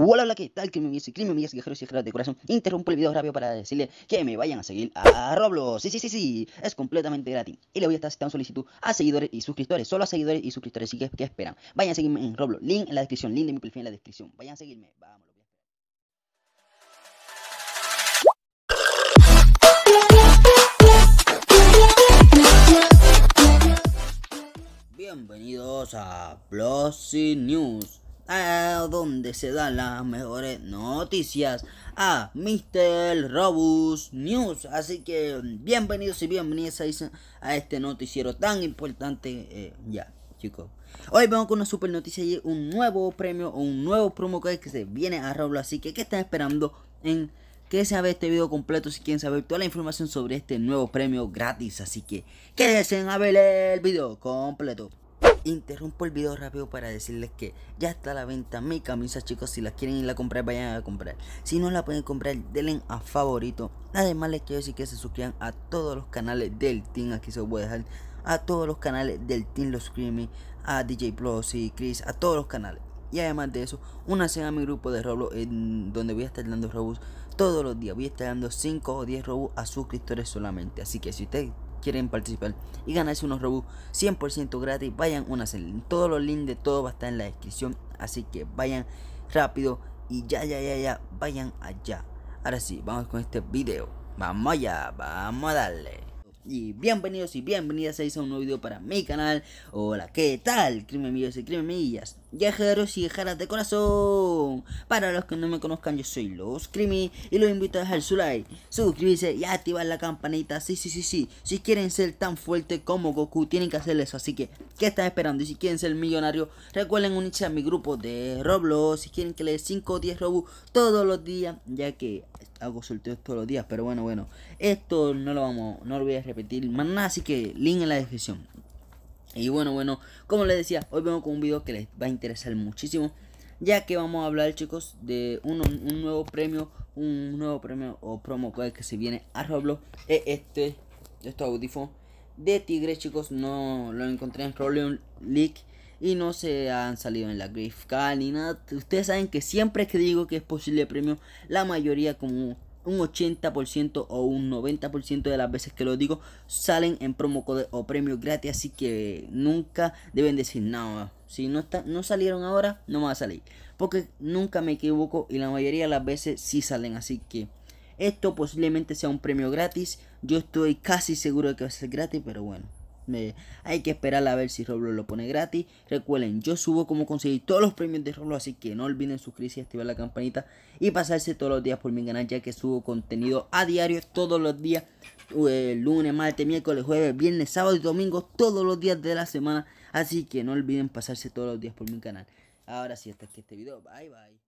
Hola, hola, ¿qué tal? Que me y crimen, me viajeros y viajeros de corazón. Interrumpo el video rápido para decirle que me vayan a seguir a Roblox. Sí, sí, sí, sí, es completamente gratis. Y le voy a estar haciendo solicitud a seguidores y suscriptores, solo a seguidores y suscriptores. ¿Y que qué esperan? Vayan a seguirme en Roblox, link en la descripción, link de mi perfil en la descripción. Vayan a seguirme, vámonos. Bienvenidos a Blossy News a ah, donde se dan las mejores noticias a ah, Mr. Robus News. Así que bienvenidos y bienvenidas a, este noticiero tan importante. Eh, ya, chicos. Hoy vengo con una super noticia y un nuevo premio o un nuevo promo que se viene a Roblox. Así que, ¿qué están esperando en que se ve este video completo si quieren saber toda la información sobre este nuevo premio gratis? Así que, quédense a ver el video completo. Interrumpo el video rápido para decirles que ya está la venta mi camisa, chicos. Si la quieren ir a comprar, vayan a comprar. Si no la pueden comprar, denle a favorito. Además, les quiero decir que se suscriban a todos los canales del team. Aquí se los voy a dejar. A todos los canales del team, los Creamy, a DJ Plus y Chris, a todos los canales. Y además de eso, una cena a mi grupo de Roblox en donde voy a estar dando Robux todos los días. Voy a estar dando 5 o 10 robots a suscriptores solamente. Así que si ustedes quieren participar y ganarse unos robots 100% gratis, vayan unas en Todos los links de todo va a estar en la descripción, así que vayan rápido y ya, ya, ya, ya, vayan allá. Ahora sí, vamos con este video. Vamos allá, vamos a darle y bienvenidos y bienvenidas a un nuevo video para mi canal Hola, ¿qué tal? Crimen millas y crimen millas Viajeros y viajeras de corazón Para los que no me conozcan, yo soy Los Crimi Y los invito a dejar su like, suscribirse y activar la campanita Sí, sí, sí, sí Si quieren ser tan fuerte como Goku, tienen que hacer eso Así que, ¿qué están esperando? Y si quieren ser millonario recuerden unirse a mi grupo de Roblox Si quieren que les 5 o 10 Robux todos los días Ya que hago sorteos todos los días. Pero bueno, bueno. Esto no lo vamos, no lo voy a repetir más nada. Así que link en la descripción. Y bueno, bueno, como les decía, hoy vengo con un video que les va a interesar muchísimo. Ya que vamos a hablar, chicos, de un, nuevo premio. Un nuevo premio o promo que se viene a Roblox. Es este, estos audífonos de Tigre, chicos. No lo encontré en Roblox League y no se han salido en la grief Call ni nada. Ustedes saben que siempre que digo que es posible premio, la mayoría como un 80% o un 90% de las veces que lo digo salen en promo code o premio gratis, así que nunca deben decir nada si no está, no salieron ahora, no va a salir, porque nunca me equivoco y la mayoría de las veces sí salen, así que esto posiblemente sea un premio gratis. Yo estoy casi seguro de que va a ser gratis, pero bueno hay que esperar a ver si Roblox lo pone gratis. Recuerden, yo subo como conseguir todos los premios de Roblox, así que no olviden suscribirse, y activar la campanita y pasarse todos los días por mi canal, ya que subo contenido a diario todos los días. Eh, lunes, martes, miércoles, jueves, viernes, sábado y domingo, todos los días de la semana. Así que no olviden pasarse todos los días por mi canal. Ahora sí, hasta aquí este video. Bye bye.